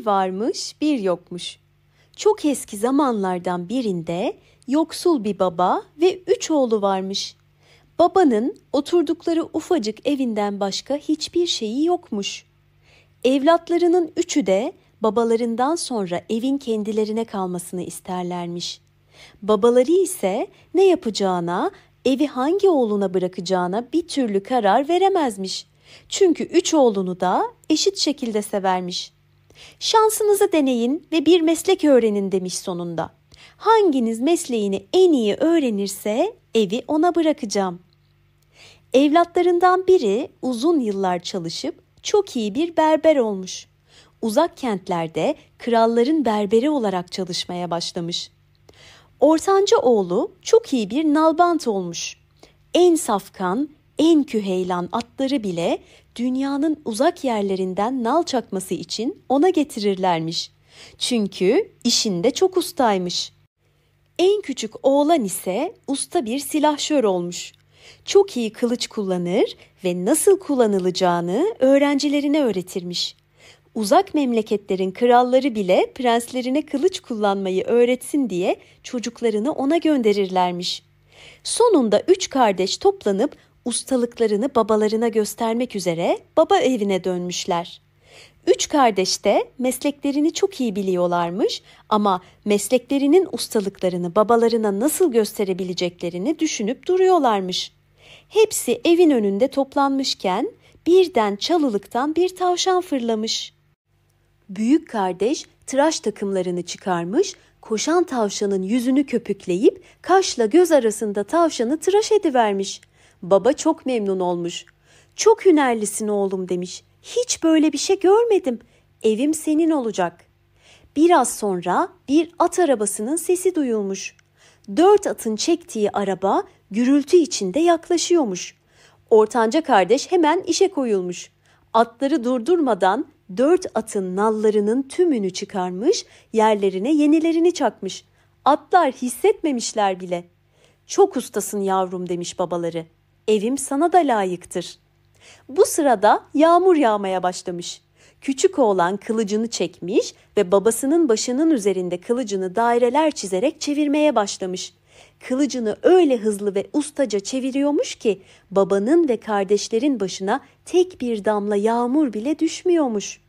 bir varmış bir yokmuş. Çok eski zamanlardan birinde yoksul bir baba ve üç oğlu varmış. Babanın oturdukları ufacık evinden başka hiçbir şeyi yokmuş. Evlatlarının üçü de babalarından sonra evin kendilerine kalmasını isterlermiş. Babaları ise ne yapacağına, evi hangi oğluna bırakacağına bir türlü karar veremezmiş. Çünkü üç oğlunu da eşit şekilde severmiş.'' Şansınızı deneyin ve bir meslek öğrenin demiş sonunda. Hanginiz mesleğini en iyi öğrenirse evi ona bırakacağım. Evlatlarından biri uzun yıllar çalışıp çok iyi bir berber olmuş. Uzak kentlerde kralların berberi olarak çalışmaya başlamış. Ortanca oğlu çok iyi bir nalbant olmuş. En safkan, en küheylan atları bile dünyanın uzak yerlerinden nal çakması için ona getirirlermiş. Çünkü işinde çok ustaymış. En küçük oğlan ise usta bir silahşör olmuş. Çok iyi kılıç kullanır ve nasıl kullanılacağını öğrencilerine öğretirmiş. Uzak memleketlerin kralları bile prenslerine kılıç kullanmayı öğretsin diye çocuklarını ona gönderirlermiş.'' Sonunda üç kardeş toplanıp ustalıklarını babalarına göstermek üzere baba evine dönmüşler. Üç kardeş de mesleklerini çok iyi biliyorlarmış ama mesleklerinin ustalıklarını babalarına nasıl gösterebileceklerini düşünüp duruyorlarmış. Hepsi evin önünde toplanmışken birden çalılıktan bir tavşan fırlamış. Büyük kardeş tıraş takımlarını çıkarmış, koşan tavşanın yüzünü köpükleyip kaşla göz arasında tavşanı tıraş edivermiş. Baba çok memnun olmuş. Çok hünerlisin oğlum demiş. Hiç böyle bir şey görmedim. Evim senin olacak. Biraz sonra bir at arabasının sesi duyulmuş. Dört atın çektiği araba gürültü içinde yaklaşıyormuş. Ortanca kardeş hemen işe koyulmuş. Atları durdurmadan dört atın nallarının tümünü çıkarmış, yerlerine yenilerini çakmış. Atlar hissetmemişler bile. Çok ustasın yavrum demiş babaları.'' evim sana da layıktır. Bu sırada yağmur yağmaya başlamış. Küçük oğlan kılıcını çekmiş ve babasının başının üzerinde kılıcını daireler çizerek çevirmeye başlamış. Kılıcını öyle hızlı ve ustaca çeviriyormuş ki babanın ve kardeşlerin başına tek bir damla yağmur bile düşmüyormuş.''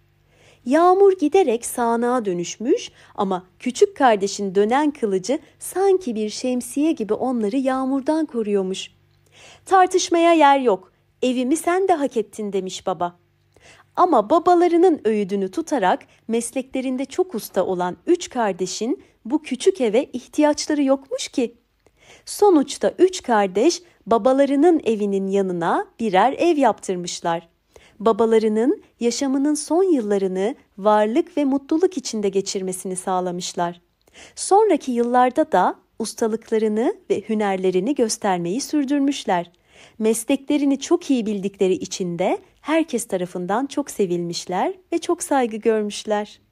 Yağmur giderek sağanağa dönüşmüş ama küçük kardeşin dönen kılıcı sanki bir şemsiye gibi onları yağmurdan koruyormuş. Tartışmaya yer yok. Evimi sen de hak ettin demiş baba. Ama babalarının öğüdünü tutarak mesleklerinde çok usta olan üç kardeşin bu küçük eve ihtiyaçları yokmuş ki. Sonuçta üç kardeş babalarının evinin yanına birer ev yaptırmışlar. Babalarının yaşamının son yıllarını varlık ve mutluluk içinde geçirmesini sağlamışlar. Sonraki yıllarda da ustalıklarını ve hünerlerini göstermeyi sürdürmüşler. Mesleklerini çok iyi bildikleri için de herkes tarafından çok sevilmişler ve çok saygı görmüşler.